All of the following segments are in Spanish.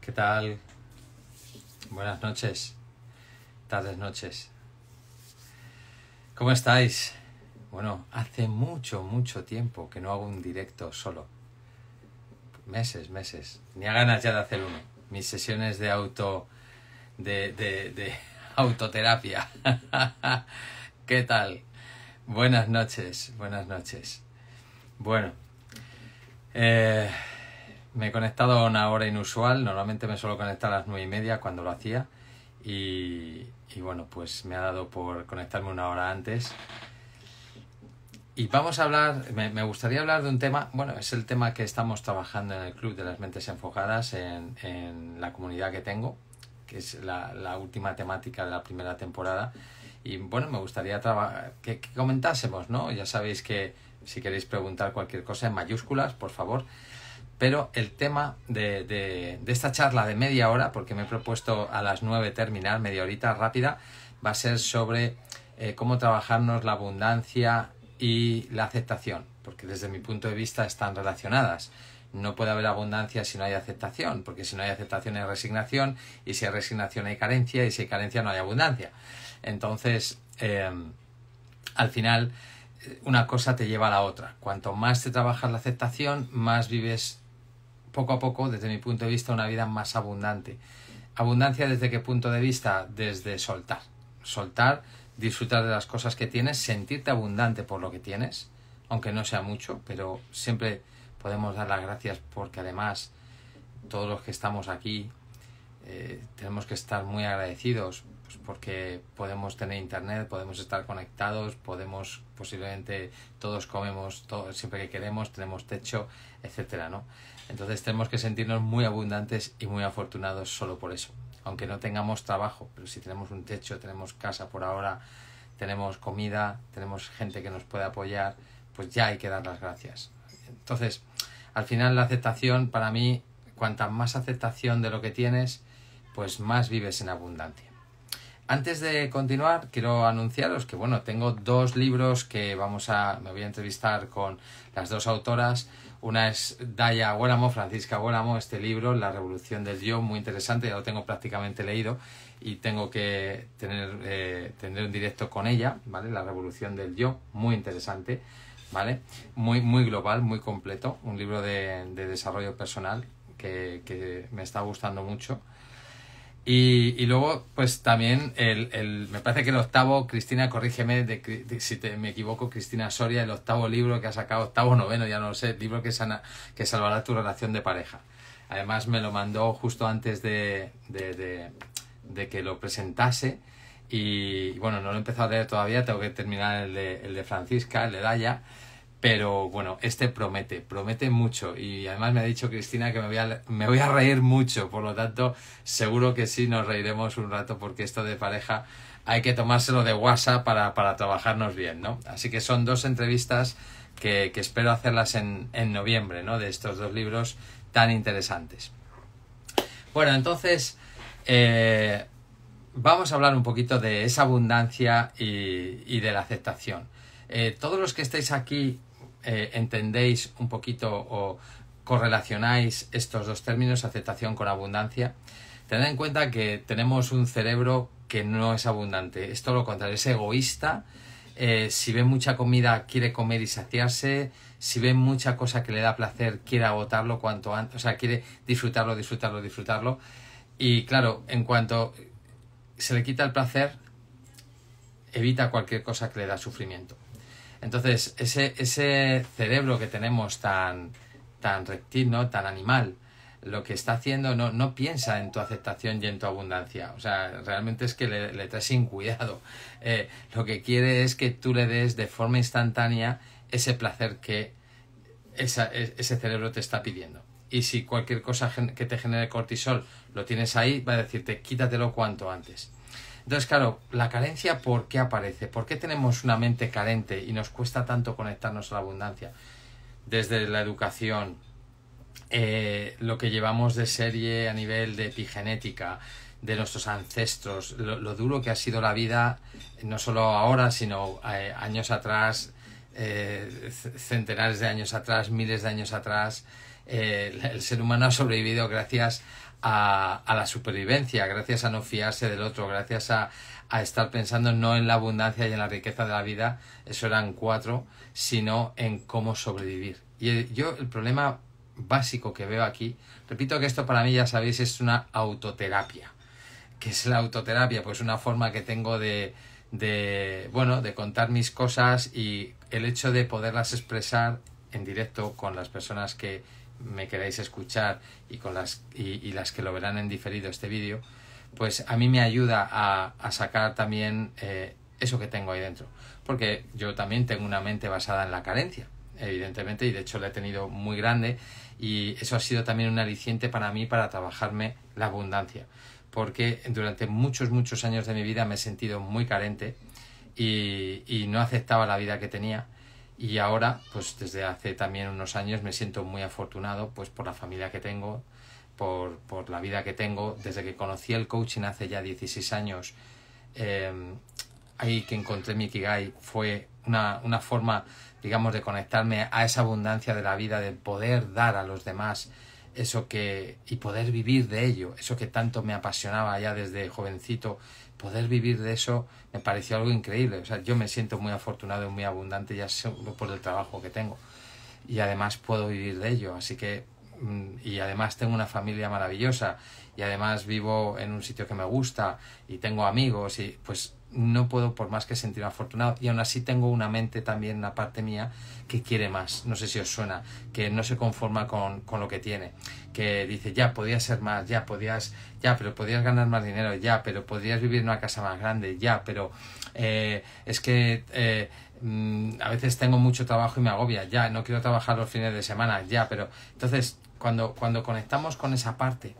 ¿Qué tal? Buenas noches, tardes, noches. ¿Cómo estáis? Bueno, hace mucho, mucho tiempo que no hago un directo solo. Meses, meses. a ganas ya de hacer uno. Mis sesiones de auto. de. de. autoterapia. ¿Qué tal? Buenas noches, buenas noches. Bueno, eh, me he conectado a una hora inusual, normalmente me suelo conectar a las nueve y media cuando lo hacía y, bueno, pues me ha dado por conectarme una hora antes. Y vamos a hablar, me, gustaría hablar de un tema, bueno, es el tema que estamos trabajando en el Club de las Mentes Enfocadas, en, en la comunidad que tengo, que es la, última temática de la primera temporada. Y bueno, me gustaría que comentásemos, ¿no? Ya sabéis que si queréis preguntar cualquier cosa en mayúsculas, por favor. Pero el tema de, esta charla de media hora, porque me he propuesto a las nueve terminar, media horita rápida, va a ser sobre eh, cómo trabajarnos la abundancia y la aceptación, porque desde mi punto de vista están relacionadas. No puede haber abundancia si no hay aceptación, porque si no hay aceptación hay resignación, y si hay resignación hay carencia, y si hay carencia no hay abundancia. Entonces, eh, al final, eh, una cosa te lleva a la otra. Cuanto más te trabajas la aceptación, más vives poco a poco, desde mi punto de vista, una vida más abundante. Abundancia desde qué punto de vista? Desde soltar. Soltar, disfrutar de las cosas que tienes, sentirte abundante por lo que tienes, aunque no sea mucho, pero siempre podemos dar las gracias porque además todos los que estamos aquí eh, tenemos que estar muy agradecidos pues, porque podemos tener internet, podemos estar conectados, podemos posiblemente todos comemos siempre que queremos, tenemos techo, etcétera, ¿no? Entonces tenemos que sentirnos muy abundantes y muy afortunados solo por eso. Aunque no tengamos trabajo, pero si tenemos un techo, tenemos casa por ahora, tenemos comida, tenemos gente que nos puede apoyar, pues ya hay que dar las gracias. Entonces, al final la aceptación para mí, cuanta más aceptación de lo que tienes, pues más vives en abundancia. Antes de continuar, quiero anunciaros que bueno, tengo dos libros que vamos a. me voy a entrevistar con las dos autoras. Una es Daya Guéramo, Francisca Guéramo, este libro, La Revolución del Yo, muy interesante, ya lo tengo prácticamente leído y tengo que tener, eh, tener un directo con ella, ¿vale? La Revolución del Yo, muy interesante, ¿vale? Muy, muy global, muy completo, un libro de, de desarrollo personal que me está gustando mucho. Y, luego, pues también, el, me parece que el octavo, Cristina, corrígeme si me equivoco, Cristina Soria, el octavo libro que ha sacado, octavo, noveno, ya no lo sé, libro que, sana, que salvará tu relación de pareja. Además, me lo mandó justo antes de, de, que lo presentase. Y, bueno, no lo he empezado a leer todavía, tengo que terminar el de, el de Francisca, el de Daya pero bueno, este promete, promete mucho. Y además me ha dicho Cristina que me voy, a, me voy a reír mucho. Por lo tanto, seguro que sí nos reiremos un rato porque esto de pareja hay que tomárselo de guasa para, trabajarnos bien, ¿no? Así que son dos entrevistas que, espero hacerlas en, noviembre, ¿no? De estos dos libros tan interesantes. Bueno, entonces eh, vamos a hablar un poquito de esa abundancia y, de la aceptación. Eh, todos los que estáis aquí eh, entendéis un poquito o correlacionáis estos dos términos, aceptación con abundancia, tened en cuenta que tenemos un cerebro que no es abundante, es todo lo contrario, es egoísta. Eh, si ve mucha comida, quiere comer y saciarse. Si ve mucha cosa que le da placer, quiere agotarlo cuanto antes. O sea, quiere disfrutarlo, disfrutarlo, disfrutarlo. Y claro, en cuanto se le quita el placer, evita cualquier cosa que le da sufrimiento. Entonces, ese, ese cerebro que tenemos tan, tan reptil, tan animal, lo que está haciendo no, no piensa en tu aceptación y en tu abundancia. O sea, realmente es que le, le sin cuidado. Eh, lo que quiere es que tú le des de forma instantánea ese placer que e, ese cerebro te está pidiendo. Y si cualquier cosa que te genere cortisol lo tienes ahí, va a decirte quítatelo cuanto antes. Entonces, claro, la carencia, ¿por qué aparece? ¿Por qué tenemos una mente carente y nos cuesta tanto conectarnos a la abundancia? Desde la educación, eh, lo que llevamos de serie a nivel de epigenética, de nuestros ancestros, lo, duro que ha sido la vida, no solo ahora, sino eh, años atrás, eh, centenares de años atrás, miles de años atrás. el ser humano ha sobrevivido gracias a a, la supervivencia, gracias a no fiarse del otro, gracias a, estar pensando no en la abundancia y en la riqueza de la vida, eso eran cuatro, sino en cómo sobrevivir. Y eh, yo el problema básico que veo aquí, repito que esto para mí ya sabéis es una autoterapia. ¿Qué es la autoterapia? Pues una forma que tengo de, bueno, de contar mis cosas y el hecho de poderlas expresar en directo con las personas que, me queráis escuchar y, con las, y, las que lo verán en diferido este vídeo, pues a mí me ayuda a, sacar también eh, eso que tengo ahí dentro. Porque yo también tengo una mente basada en la carencia, evidentemente, y de hecho la he tenido muy grande y eso ha sido también un aliciente para mí para trabajarme la abundancia. Porque durante muchos, muchos años de mi vida me he sentido muy carente y no aceptaba la vida que tenía y ahora, pues desde hace también unos años me siento muy afortunado pues por la familia que tengo, por, la vida que tengo. Desde que conocí el coaching hace ya 16 años, em, ahí que encontré mi fue una, una, forma, digamos, de conectarme a esa abundancia de la vida, de poder dar a los demás eso que y poder vivir de ello, eso que tanto me apasionaba ya desde jovencito, poder vivir de eso me pareció algo increíble. O sea, yo me siento muy afortunado y muy abundante ya por el trabajo que tengo. Y además puedo vivir de ello. Así que, mm, y además tengo una familia maravillosa. Y además vivo en un sitio que me gusta. Y tengo amigos. Y pues no puedo por más que sentirme afortunado y aún así tengo una mente también, una parte mía que quiere más, no sé si os suena, que no se conforma con, con lo que tiene, que dice ya podías ser más, ya podías, ya pero podías ganar más dinero, ya pero podrías vivir en una casa más grande, ya pero eh, es que eh, mm, a veces tengo mucho trabajo y me agobia, ya no quiero trabajar los fines de semana, ya pero entonces cuando, cuando conectamos con esa parte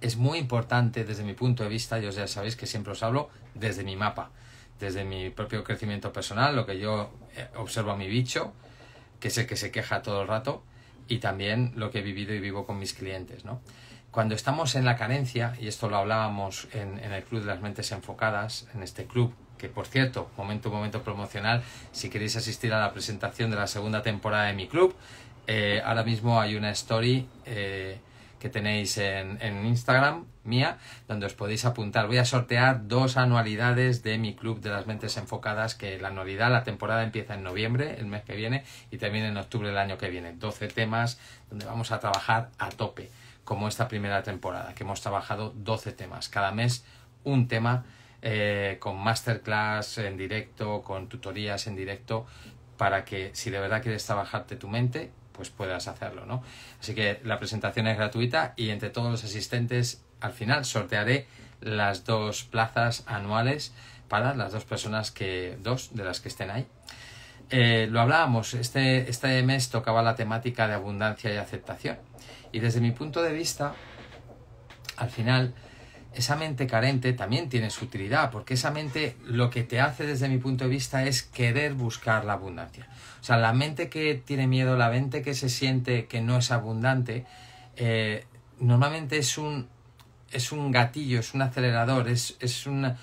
es muy importante desde mi punto de vista, os ya sabéis que siempre os hablo desde mi mapa, desde mi propio crecimiento personal, lo que yo eh, observo a mi bicho, que es el que se queja todo el rato, y también lo que he vivido y vivo con mis clientes, ¿no? Cuando estamos en la carencia, y esto lo hablábamos en, el Club de las Mentes Enfocadas, en este club, que por cierto, momento, momento promocional, si queréis asistir a la presentación de la segunda temporada de mi club, eh, ahora mismo hay una story eh, que tenéis en, Instagram mía, donde os podéis apuntar. Voy a sortear dos anualidades de mi club de las mentes enfocadas, que la anualidad, la temporada empieza en noviembre, el mes que viene, y también en octubre del año que viene. 12 temas donde vamos a trabajar a tope, como esta primera temporada, que hemos trabajado 12 temas, cada mes un tema. Eh, con masterclass en directo, con tutorías en directo, para que si de verdad quieres trabajarte tu mente, pues puedas hacerlo, ¿no? Así que la presentación es gratuita y entre todos los asistentes al final sortearé las dos plazas anuales para las dos personas que, dos de las que estén ahí. Eh, lo hablábamos, este, este mes tocaba la temática de abundancia y aceptación. Y desde mi punto de vista, al final, esa mente carente también tiene su utilidad, porque esa mente lo que te hace desde mi punto de vista es querer buscar la abundancia. O sea, la mente que tiene miedo, la mente que se siente que no es abundante, eh, normalmente es un, es un gatillo, es un acelerador, es, una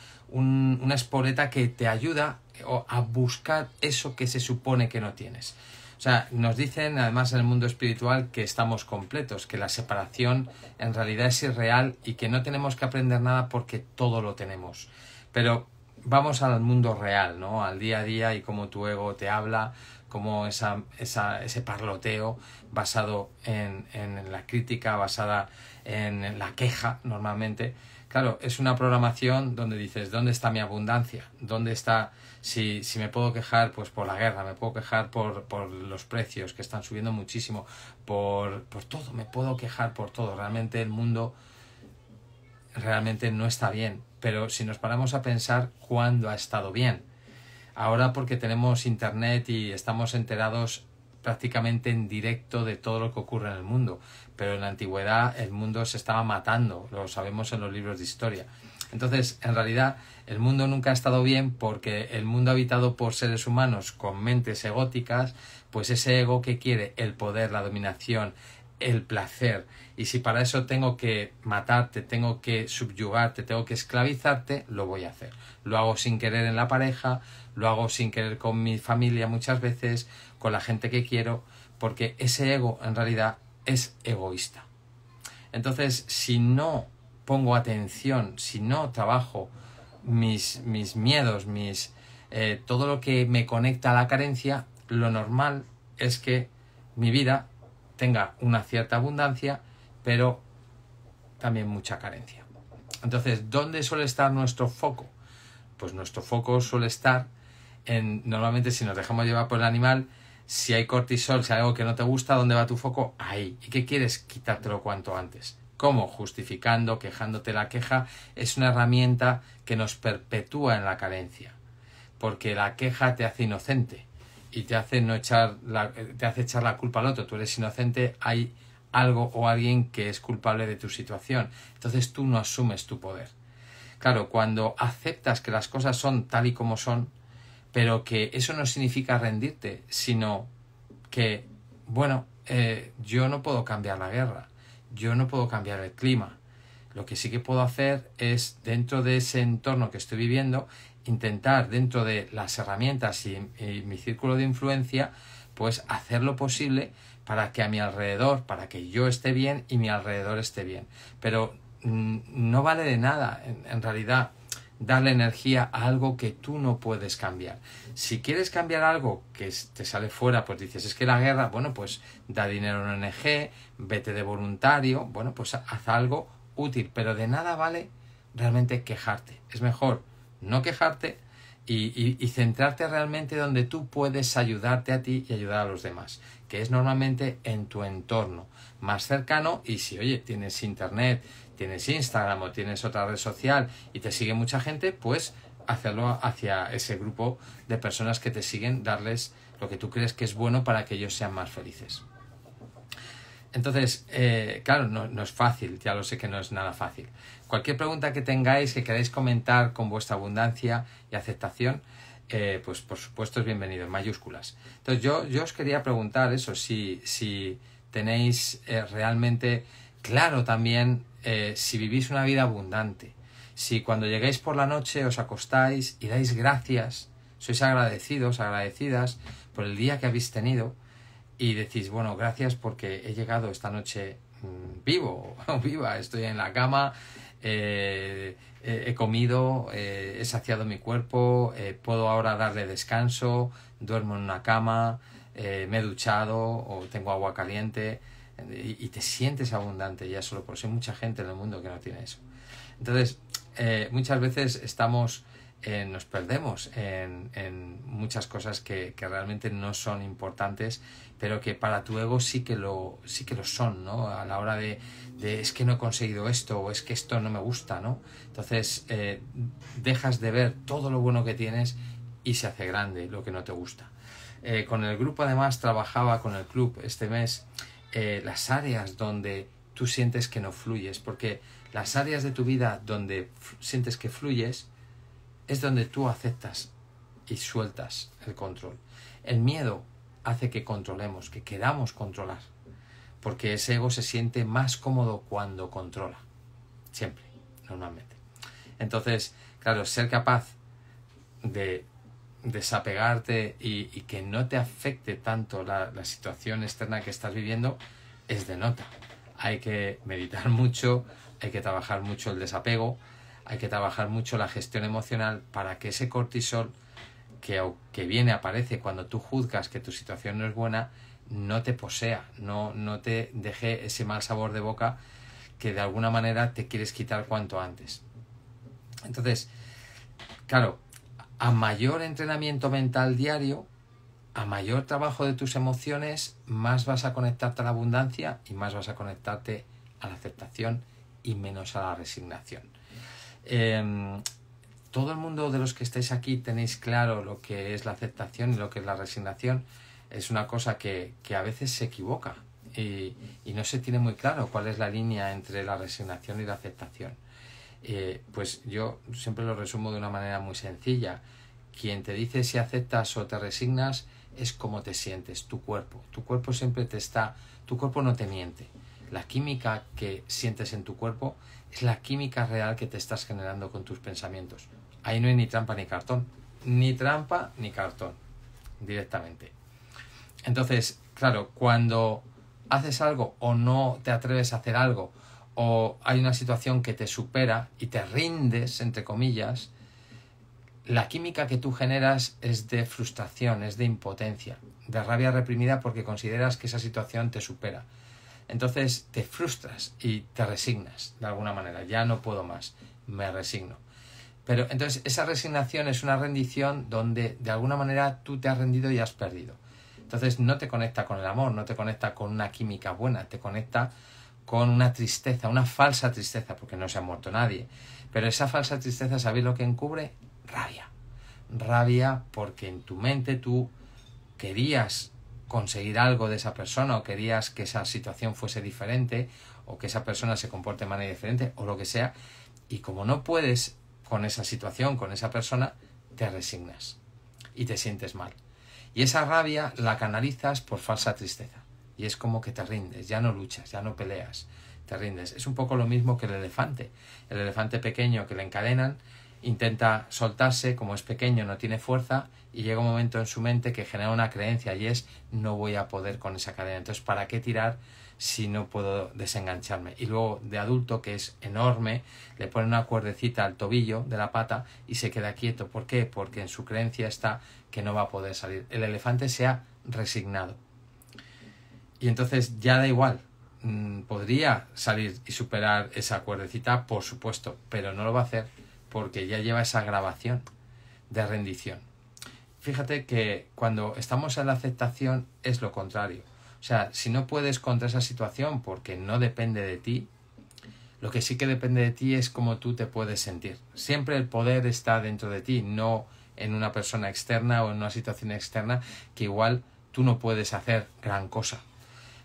espoleta que te ayuda eh, a buscar eso que se supone que no tienes. O sea, nos dicen además en el mundo espiritual que estamos completos, que la separación en realidad es irreal y que no tenemos que aprender nada porque todo lo tenemos. Pero vamos al mundo real, ¿no? Al día a día y cómo tu ego te habla, cómo esa, ese parloteo basado en, en la crítica, basada en la queja normalmente. Claro, es una programación donde dices, ¿dónde está mi abundancia? ¿Dónde está si, si me puedo quejar, pues por la guerra, me puedo quejar por, los precios que están subiendo muchísimo, por, por todo, me puedo quejar por todo. Realmente el mundo realmente no está bien. Pero si nos paramos a pensar cuándo ha estado bien. Ahora porque tenemos internet y estamos enterados prácticamente en directo de todo lo que ocurre en el mundo. Pero en la antigüedad el mundo se estaba matando, lo sabemos en los libros de historia. Entonces, en realidad, el mundo nunca ha estado bien porque el mundo habitado por seres humanos con mentes egóticas, pues ese ego que quiere el poder, la dominación, el placer. Y si para eso tengo que matarte, tengo que subyugarte, tengo que esclavizarte, lo voy a hacer. Lo hago sin querer en la pareja, lo hago sin querer con mi familia muchas veces, con la gente que quiero, porque ese ego en realidad es egoísta. Entonces, si no pongo atención, si no trabajo mis, mis miedos, mis, eh, todo lo que me conecta a la carencia, lo normal es que mi vida tenga una cierta abundancia, pero también mucha carencia. Entonces, ¿dónde suele estar nuestro foco? Pues nuestro foco suele estar en, normalmente si nos dejamos llevar por el animal, si hay cortisol, si hay algo que no te gusta, ¿dónde va tu foco? Ahí. ¿Y qué quieres? Quitártelo cuanto antes. ¿Cómo? justificando, quejándote la queja, es una herramienta que nos perpetúa en la carencia, porque la queja te hace inocente y te hace no echar la, eh, te hace echar la culpa al otro, tú eres inocente, hay algo o alguien que es culpable de tu situación, entonces tú no asumes tu poder. Claro, cuando aceptas que las cosas son tal y como son, pero que eso no significa rendirte, sino que, bueno, eh, yo no puedo cambiar la guerra, yo no puedo cambiar el clima. Lo que sí que puedo hacer es, dentro de ese entorno que estoy viviendo, intentar, dentro de las herramientas y, mi círculo de influencia, pues hacer lo posible para que a mi alrededor, para que yo esté bien y mi alrededor esté bien. Pero mm, no vale de nada, en realidad, darle energía a algo que tú no puedes cambiar. Si quieres cambiar algo que te sale fuera, pues dices, es que la guerra, bueno, pues da dinero a una ONG, vete de voluntario, bueno, pues haz algo útil, pero de nada vale realmente quejarte. Es mejor no quejarte y, y centrarte realmente donde tú puedes ayudarte a ti y ayudar a los demás, que es normalmente en tu entorno más cercano y si, oye, tienes internet, tienes Instagram o tienes otra red social y te sigue mucha gente, pues hacerlo hacia ese grupo de personas que te siguen, darles lo que tú crees que es bueno para que ellos sean más felices. Entonces, eh, claro, no, es fácil, ya lo sé que no es nada fácil. Cualquier pregunta que tengáis, que queráis comentar con vuestra abundancia y aceptación, eh, pues por supuesto es bienvenido, en mayúsculas. Entonces, yo, yo os quería preguntar eso, si, si tenéis eh, realmente claro también eh, si vivís una vida abundante, si cuando lleguéis por la noche os acostáis y dais gracias, sois agradecidos, agradecidas por el día que habéis tenido y decís, bueno, gracias porque he llegado esta noche mm, vivo viva, estoy en la cama, eh, eh, he comido, he saciado mi cuerpo, puedo ahora darle descanso, duermo en una cama, me he duchado o tengo agua caliente y te sientes abundante ya solo por eso. Hay mucha gente en el mundo que no tiene eso. Entonces, eh, muchas veces estamos, eh, nos perdemos en, en muchas cosas que, que, realmente no son importantes, pero que para tu ego sí que lo, sí que lo son, ¿no? A la hora de, de es que no he conseguido esto o es que esto no me gusta, ¿no? Entonces, eh, dejas de ver todo lo bueno que tienes y se hace grande lo que no te gusta. con el grupo además trabajaba con el club este mes eh, las áreas donde tú sientes que no fluyes, porque las áreas de tu vida donde sientes que fluyes es donde tú aceptas y sueltas el control. El miedo hace que controlemos, que queramos controlar, porque ese ego se siente más cómodo cuando controla, siempre, normalmente. Entonces, claro, ser capaz de desapegarte y, que no te afecte tanto la, situación externa que estás viviendo es de nota. Hay que meditar mucho, hay que trabajar mucho el desapego, hay que trabajar mucho la gestión emocional para que ese cortisol que, viene, aparece cuando tú juzgas que tu situación no es buena, no te posea, no, no te deje ese mal sabor de boca que de alguna manera te quieres quitar cuanto antes. Entonces, claro, a mayor entrenamiento mental diario, a mayor trabajo de tus emociones, más vas a conectarte a la abundancia y más vas a conectarte a la aceptación y menos a la resignación. Em, todo el mundo de los que estáis aquí tenéis claro lo que es la aceptación y lo que es la resignación. Es una cosa que, a veces se equivoca y no se tiene muy claro cuál es la línea entre la resignación y la aceptación. Eh, pues yo siempre lo resumo de una manera muy sencilla. Quien te dice si aceptas o te resignas es como te sientes, tu cuerpo. Tu cuerpo siempre te está, tu cuerpo no te miente. La química que sientes en tu cuerpo es la química real que te estás generando con tus pensamientos. Ahí no hay ni trampa ni cartón. Ni trampa ni cartón. Directamente. Entonces, claro, cuando haces algo o no te atreves a hacer algo o hay una situación que te supera y te rindes, entre comillas, la química que tú generas es de frustración, es de impotencia, de rabia reprimida porque consideras que esa situación te supera. Entonces te frustras y te resignas de alguna manera, ya no puedo más, me resigno. Pero entonces esa resignación es una rendición donde de alguna manera tú te has rendido y has perdido. Entonces no te conecta con el amor, no te conecta con una química buena, te conecta con una tristeza, una falsa tristeza, porque no se ha muerto nadie. Pero esa falsa tristeza, ¿sabéis lo que encubre? Rabia. Rabia porque en tu mente tú querías conseguir algo de esa persona o querías que esa situación fuese diferente o que esa persona se comporte de manera diferente o lo que sea. Y como no puedes con esa situación, con esa persona, te resignas y te sientes mal. Y esa rabia la canalizas por falsa tristeza y es como que te rindes, ya no luchas, ya no peleas, te rindes. Es un poco lo mismo que el elefante. El elefante pequeño que le encadenan intenta soltarse, como es pequeño, no tiene fuerza y llega un momento en su mente que genera una creencia y es no voy a poder con esa cadena. Entonces, ¿para qué tirar si no puedo desengancharme? Y luego de adulto, que es enorme, le pone una cuerdecita al tobillo de la pata y se queda quieto. ¿Por qué? Porque en su creencia está que no va a poder salir. El elefante se ha resignado. Y entonces ya da igual. Mm, podría salir y superar esa cuerdecita, por supuesto, pero no lo va a hacer porque ya lleva esa grabación de rendición. Fíjate que cuando estamos en la aceptación es lo contrario. O sea, si no puedes contra esa situación porque no depende de ti, lo que sí que depende de ti es cómo tú te puedes sentir. Siempre el poder está dentro de ti, no en una persona externa o en una situación externa que igual tú no puedes hacer gran cosa.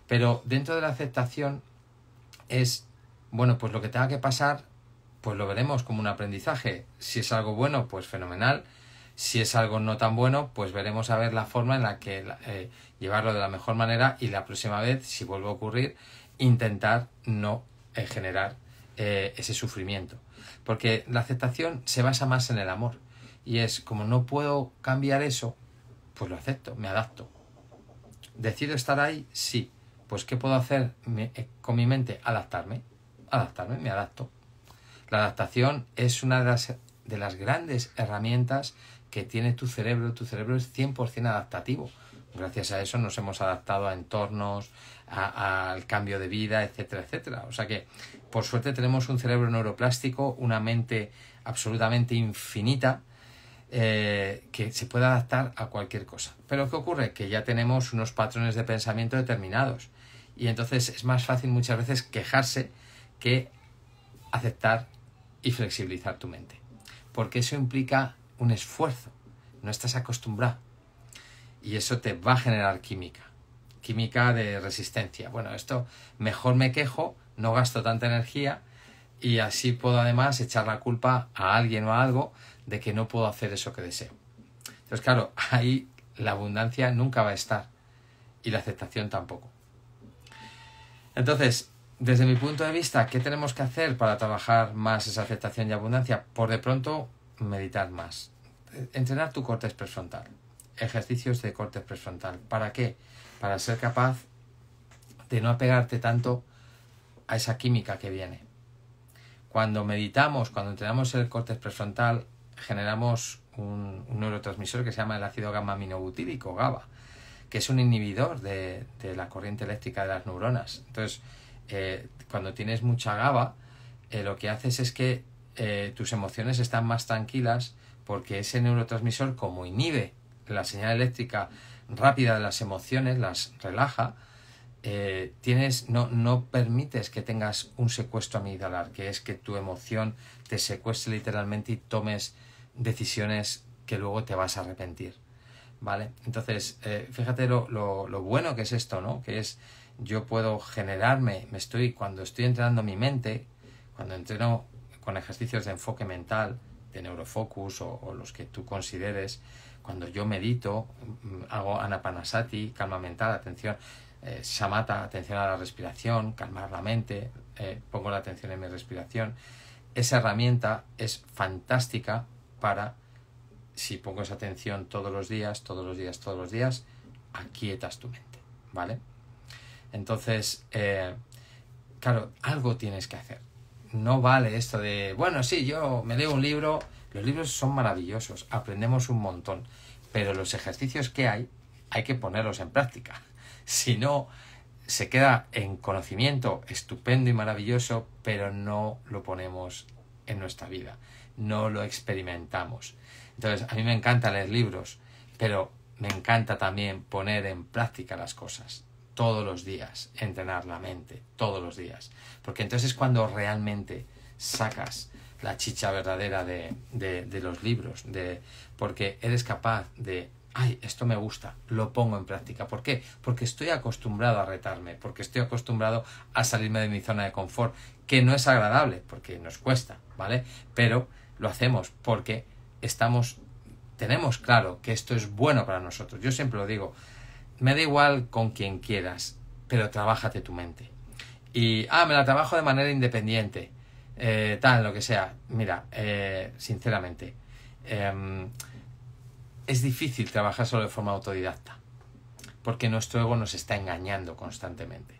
Pero dentro de la aceptación es, bueno, pues lo que tenga que pasar, pues lo veremos como un aprendizaje. Si es algo bueno, pues fenomenal. Si es algo no tan bueno, pues veremos a ver la forma en la que eh, llevarlo de la mejor manera y la próxima vez, si vuelve a ocurrir, intentar no eh, generar eh, ese sufrimiento. Porque la aceptación se basa más en el amor. Y es como no puedo cambiar eso, pues lo acepto, me adapto. ¿Decido estar ahí? Sí pues ¿qué puedo hacer eh, con mi mente? Adaptarme, adaptarme, me adapto. La adaptación es una de las, de las grandes herramientas que tiene tu cerebro. Tu cerebro es 100% adaptativo. Gracias a eso nos hemos adaptado a entornos, al cambio de vida, etcétera, etcétera. O sea que, por suerte, tenemos un cerebro neuroplástico, una mente absolutamente infinita, eh, que se puede adaptar a cualquier cosa. Pero ¿qué ocurre? Que ya tenemos unos patrones de pensamiento determinados. Y entonces es más fácil muchas veces quejarse que aceptar y flexibilizar tu mente. Porque eso implica un esfuerzo. No estás acostumbrado. Y eso te va a generar química. Química de resistencia. Bueno, esto mejor me quejo, no gasto tanta energía y así puedo además echar la culpa a alguien o a algo de que no puedo hacer eso que deseo. Entonces, claro, ahí la abundancia nunca va a estar y la aceptación tampoco. Entonces, desde mi punto de vista, ¿qué tenemos que hacer para trabajar más esa aceptación y abundancia? Por de pronto, meditar más. Entrenar tu corte prefrontal. Ejercicios de corte prefrontal. ¿Para qué? Para ser capaz de no apegarte tanto a esa química que viene. Cuando meditamos, cuando entrenamos el corte prefrontal, generamos un, neurotransmisor que se llama el ácido gamma aminobutírico, GABA que es un inhibidor de, la corriente eléctrica de las neuronas. Entonces, eh, cuando tienes mucha GABA, eh, lo que haces es que eh, tus emociones están más tranquilas porque ese neurotransmisor, como inhibe la señal eléctrica rápida de las emociones, las relaja, tienes, no, no permites que tengas un secuestro amigdalar, que es que tu emoción te secuestre literalmente y tomes decisiones que luego te vas a arrepentir. ¿vale? Entonces, eh, fíjate lo, lo, bueno que es esto, ¿no? Que es, yo puedo generarme, me estoy, cuando estoy entrenando mi mente, cuando entreno con ejercicios de enfoque mental, de neurofocus o, los que tú consideres, cuando yo medito, mm, hago anapanasati, calma mental, atención, eh, atención a la respiración, calmar la mente, eh, pongo la atención en mi respiración. Esa herramienta es fantástica para si pongo esa atención todos los días, todos los días, todos los días, aquietas tu mente, ¿vale? Entonces, eh, claro, algo tienes que hacer. No vale esto de, bueno, sí, yo me leo un libro, los libros son maravillosos, aprendemos un montón, pero los ejercicios que hay hay que ponerlos en práctica. Si no, se queda en conocimiento estupendo y maravilloso, pero no lo ponemos en nuestra vida, no lo experimentamos. Entonces, a mí me encanta leer libros, pero me encanta también poner en práctica las cosas todos los días, entrenar la mente todos los días, porque entonces es cuando realmente sacas la chicha verdadera de, los libros, de, porque eres capaz de, ay, esto me gusta, lo pongo en práctica. ¿Por qué? Porque estoy acostumbrado a retarme, porque estoy acostumbrado a salirme de mi zona de confort, que no es agradable, porque nos cuesta, ¿vale? Pero lo hacemos porque estamos, tenemos claro que esto es bueno para nosotros. Yo siempre lo digo, me da igual con quien quieras, pero trabájate tu mente. Y, ah, me la trabajo de manera independiente, eh, tal, lo que sea. Mira, eh, sinceramente, em, es difícil trabajar solo de forma autodidacta, porque nuestro ego nos está engañando constantemente.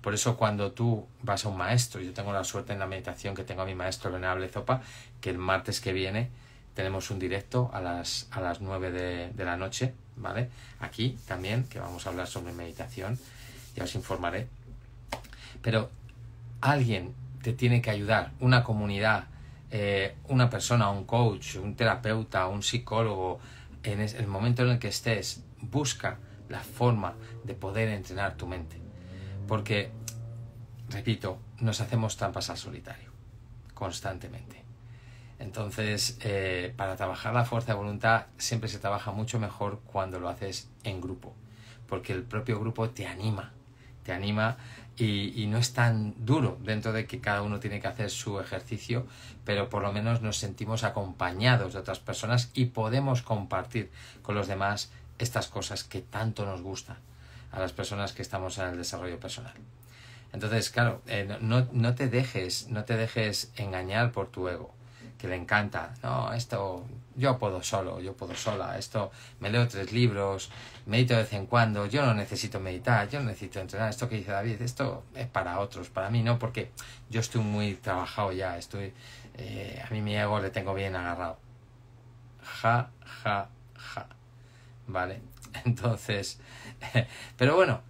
Por eso cuando tú vas a un maestro, yo tengo la suerte en la meditación que tengo a mi maestro Venerable Zopa, que el martes que viene tenemos un directo a las, a 9 de, la noche, ¿vale? Aquí también, que vamos a hablar sobre meditación, ya os informaré. Pero alguien te tiene que ayudar, una comunidad, eh, una persona, un coach, un terapeuta, un psicólogo, en el momento en el que estés, busca la forma de poder entrenar tu mente. Porque, repito, nos hacemos trampas al solitario, constantemente entonces, eh, para trabajar la fuerza de voluntad siempre se trabaja mucho mejor cuando lo haces en grupo, porque el propio grupo te anima, te anima y, no es tan duro dentro de que cada uno tiene que hacer su ejercicio, pero por lo menos nos sentimos acompañados de otras personas y podemos compartir con los demás estas cosas que tanto nos gustan a las personas que estamos en el desarrollo personal. Entonces, claro, eh, no te dejes engañar por tu ego que le encanta, no, esto yo puedo solo, yo puedo sola, esto me leo tres libros, medito de vez en cuando, yo no necesito meditar, yo no necesito entrenar, esto que dice David, esto es para otros, para mí no, porque yo estoy muy trabajado ya, estoy, eh, a mí mi ego le tengo bien agarrado. Ja, ja, ja. ¿Vale? Entonces, pero bueno,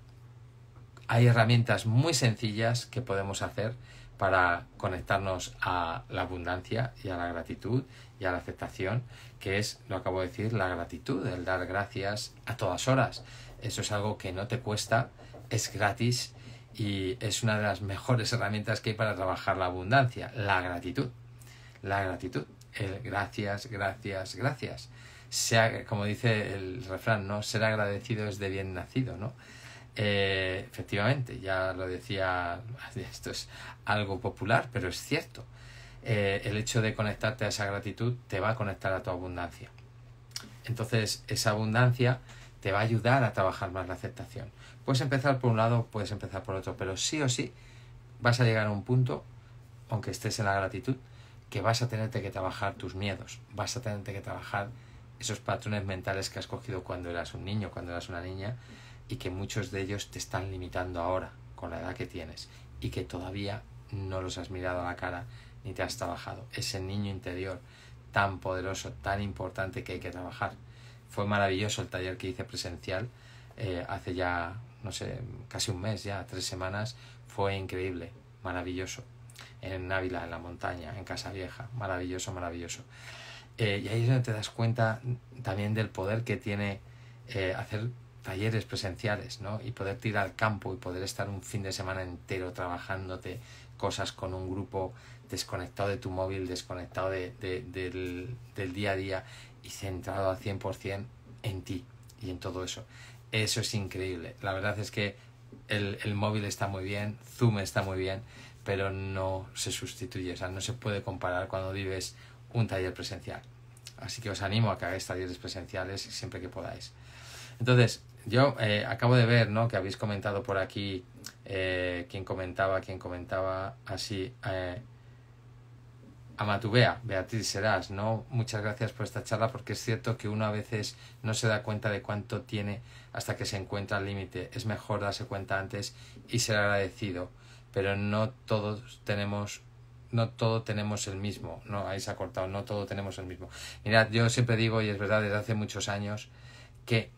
hay herramientas muy sencillas que podemos hacer para conectarnos a la abundancia y a la gratitud y a la aceptación, que es, lo acabo de decir, la gratitud, el dar gracias a todas horas. Eso es algo que no te cuesta, es gratis y es una de las mejores herramientas que hay para trabajar la abundancia, la gratitud. La gratitud, el gracias, gracias, gracias. Sea, como dice el refrán, ¿no? Ser agradecido es de bien nacido, ¿no? Eh, efectivamente, ya lo decía, esto es algo popular, pero es cierto. Eh, el hecho de conectarte a esa gratitud te va a conectar a tu abundancia. Entonces, esa abundancia te va a ayudar a trabajar más la aceptación. Puedes empezar por un lado, puedes empezar por otro, pero sí o sí vas a llegar a un punto, aunque estés en la gratitud, que vas a tenerte que trabajar tus miedos, vas a tenerte que trabajar esos patrones mentales que has cogido cuando eras un niño, cuando eras una niña, y que muchos de ellos te están limitando ahora con la edad que tienes y que todavía no los has mirado a la cara ni te has trabajado. Ese niño interior tan poderoso, tan importante que hay que trabajar. Fue maravilloso el taller que hice presencial eh, hace ya, no sé, casi un mes ya, tres semanas. Fue increíble, maravilloso. En Ávila, en la montaña, en Casa Vieja. Maravilloso, maravilloso. Eh, y ahí es donde te das cuenta también del poder que tiene eh, hacer talleres presenciales, ¿no? Y poder ir al campo y poder estar un fin de semana entero trabajándote cosas con un grupo desconectado de tu móvil, desconectado del, del, día a día y centrado al 100% en ti y en todo eso. Eso es increíble. La verdad es que el, el móvil está muy bien, Zoom está muy bien, pero no se sustituye, o sea, no se puede comparar cuando vives un taller presencial. Así que os animo a que hagáis talleres presenciales siempre que podáis. Entonces, yo eh, acabo de ver, ¿no? Que habéis comentado por aquí, eh, quien comentaba, quien comentaba así, eh, Amatubea, Beatriz Serás, ¿no? Muchas gracias por esta charla porque es cierto que uno a veces no se da cuenta de cuánto tiene hasta que se encuentra al límite. Es mejor darse cuenta antes y ser agradecido, pero no todos tenemos no todo tenemos el mismo, no, ahí se ha cortado, no todo tenemos el mismo. Mirad, yo siempre digo, y es verdad desde hace muchos años, que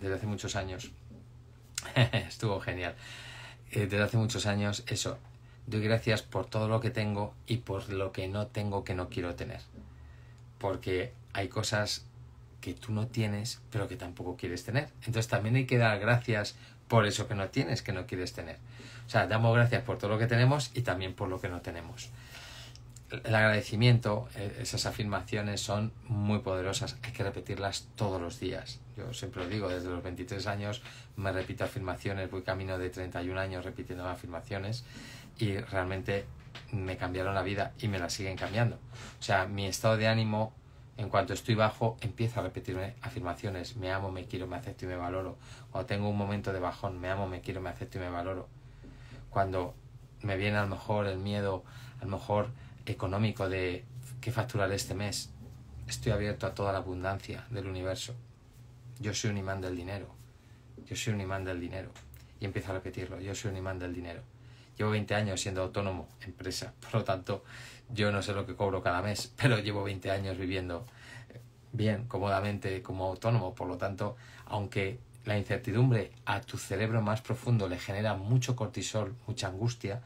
desde hace muchos años. Estuvo genial. Eh, desde hace muchos años, eso. Doy gracias por todo lo que tengo y por lo que no tengo que no quiero tener. Porque hay cosas que tú no tienes, pero que tampoco quieres tener. Entonces también hay que dar gracias por eso que no tienes, que no quieres tener. O sea, damos gracias por todo lo que tenemos y también por lo que no tenemos el agradecimiento, eh, esas afirmaciones son muy poderosas, hay que repetirlas todos los días. Yo siempre lo digo, desde los 23 años me repito afirmaciones, voy camino de 31 años repitiendo afirmaciones y realmente me cambiaron la vida y me la siguen cambiando. O sea, mi estado de ánimo, en cuanto estoy bajo, empieza a repetirme afirmaciones, me amo, me quiero, me acepto y me valoro. Cuando tengo un momento de bajón, me amo, me quiero, me acepto y me valoro. Cuando me viene a lo mejor el miedo, a lo mejor económico de qué facturar este mes. Estoy abierto a toda la abundancia del universo. Yo soy un imán del dinero. Yo soy un imán del dinero. Y empiezo a repetirlo. Yo soy un imán del dinero. Llevo 20 años siendo autónomo, empresa. Por lo tanto, yo no sé lo que cobro cada mes, pero llevo 20 años viviendo bien, cómodamente, como autónomo. Por lo tanto, aunque la incertidumbre a tu cerebro más profundo le genera mucho cortisol, mucha angustia,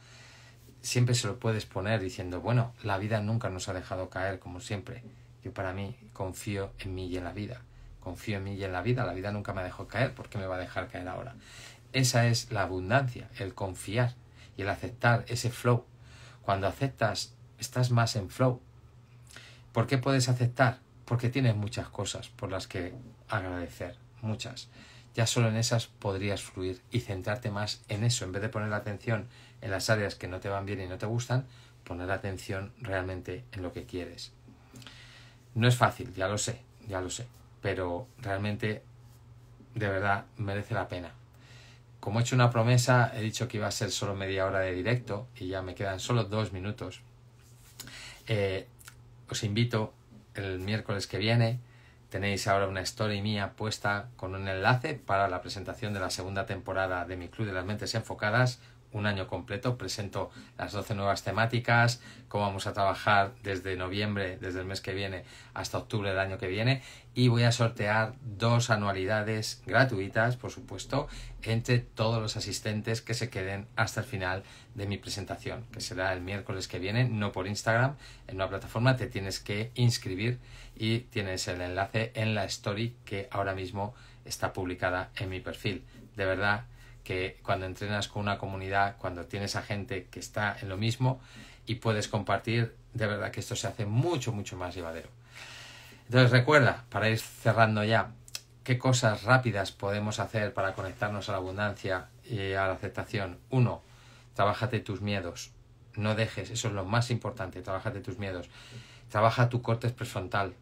siempre se lo puedes poner diciendo, bueno, la vida nunca nos ha dejado caer como siempre. Yo para mí confío en mí y en la vida. Confío en mí y en la vida. La vida nunca me dejó caer. ¿Por qué me va a dejar caer ahora? Esa es la abundancia, el confiar y el aceptar ese flow. Cuando aceptas, estás más en flow. ¿Por qué puedes aceptar? Porque tienes muchas cosas por las que agradecer, muchas ya solo en esas podrías fluir y centrarte más en eso, en vez de poner la atención en las áreas que no te van bien y no te gustan, poner la atención realmente en lo que quieres. No es fácil, ya lo sé, ya lo sé, pero realmente de verdad merece la pena. Como he hecho una promesa, he dicho que iba a ser solo media hora de directo y ya me quedan solo dos minutos. Eh, os invito el miércoles que viene Tenéis ahora una story mía puesta con un enlace para la presentación de la segunda temporada de Mi Club de las Mentes Enfocadas, un año completo. Presento las 12 nuevas temáticas, cómo vamos a trabajar desde noviembre, desde el mes que viene, hasta octubre del año que viene. Y voy a sortear dos anualidades gratuitas, por supuesto, entre todos los asistentes que se queden hasta el final de mi presentación, que será el miércoles que viene, no por Instagram, en una plataforma te tienes que inscribir y tienes el enlace en la story que ahora mismo está publicada en mi perfil. De verdad, que cuando entrenas con una comunidad, cuando tienes a gente que está en lo mismo y puedes compartir, de verdad que esto se hace mucho, mucho más llevadero. Entonces recuerda, para ir cerrando ya, qué cosas rápidas podemos hacer para conectarnos a la abundancia y a la aceptación. Uno, trabájate tus miedos. No dejes, eso es lo más importante, trabajate tus miedos. Trabaja tu corte prefrontal.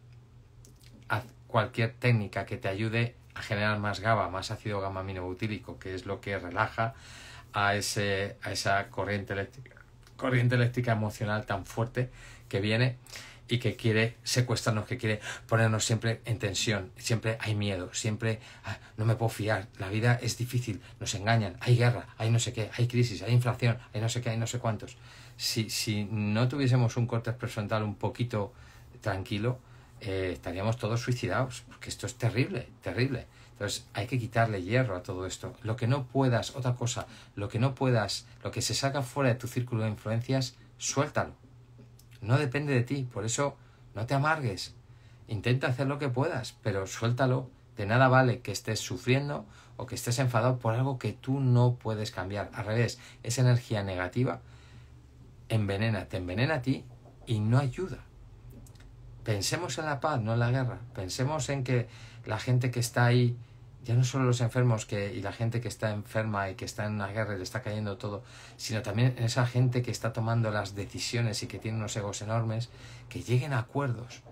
Haz cualquier técnica que te ayude generar más GABA, más ácido gamma aminobutírico, que es lo que relaja a, ese, a esa corriente eléctrica, corriente eléctrica emocional tan fuerte que viene y que quiere secuestrarnos, que quiere ponernos siempre en tensión, siempre hay miedo, siempre ah, no me puedo fiar, la vida es difícil, nos engañan, hay guerra, hay no sé qué, hay crisis, hay inflación, hay no sé qué, hay no sé cuántos. Si, si no tuviésemos un corte prefrontal un poquito tranquilo, eh, estaríamos todos suicidados, porque esto es terrible, terrible. Entonces hay que quitarle hierro a todo esto. Lo que no puedas, otra cosa, lo que no puedas, lo que se saca fuera de tu círculo de influencias, suéltalo. No depende de ti, por eso no te amargues. Intenta hacer lo que puedas, pero suéltalo. De nada vale que estés sufriendo o que estés enfadado por algo que tú no puedes cambiar. Al revés, esa energía negativa envenena, te envenena a ti y no ayuda. Pensemos en la paz, no en la guerra. Pensemos en que la gente que está ahí, ya no solo los enfermos que, y la gente que está enferma y que está en una guerra y le está cayendo todo, sino también en esa gente que está tomando las decisiones y que tiene unos egos enormes, que lleguen a acuerdos.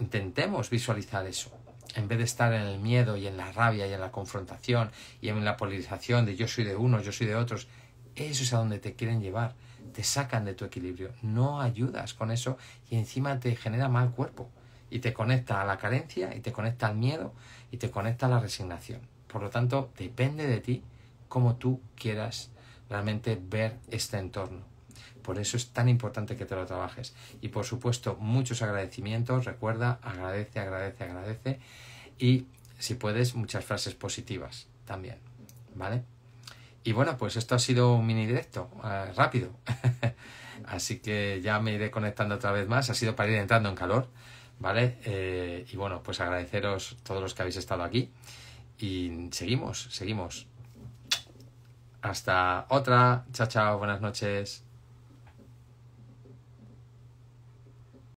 Intentemos visualizar eso, en vez de estar en el miedo y en la rabia y en la confrontación y en la polarización de yo soy de unos, yo soy de otros. Eso es a donde te quieren llevar te sacan de tu equilibrio, no ayudas con eso y encima te genera mal cuerpo y te conecta a la carencia y te conecta al miedo y te conecta a la resignación. Por lo tanto, depende de ti cómo tú quieras realmente ver este entorno. Por eso es tan importante que te lo trabajes. Y por supuesto, muchos agradecimientos. Recuerda, agradece, agradece, agradece. Y si puedes, muchas frases positivas también. ¿Vale? Y bueno, pues esto ha sido un mini directo, eh, rápido. Así que ya me iré conectando otra vez más. Ha sido para ir entrando en calor, ¿vale? Eh, y bueno, pues agradeceros todos los que habéis estado aquí. Y seguimos, seguimos. Hasta otra. Chao, chao. Buenas noches.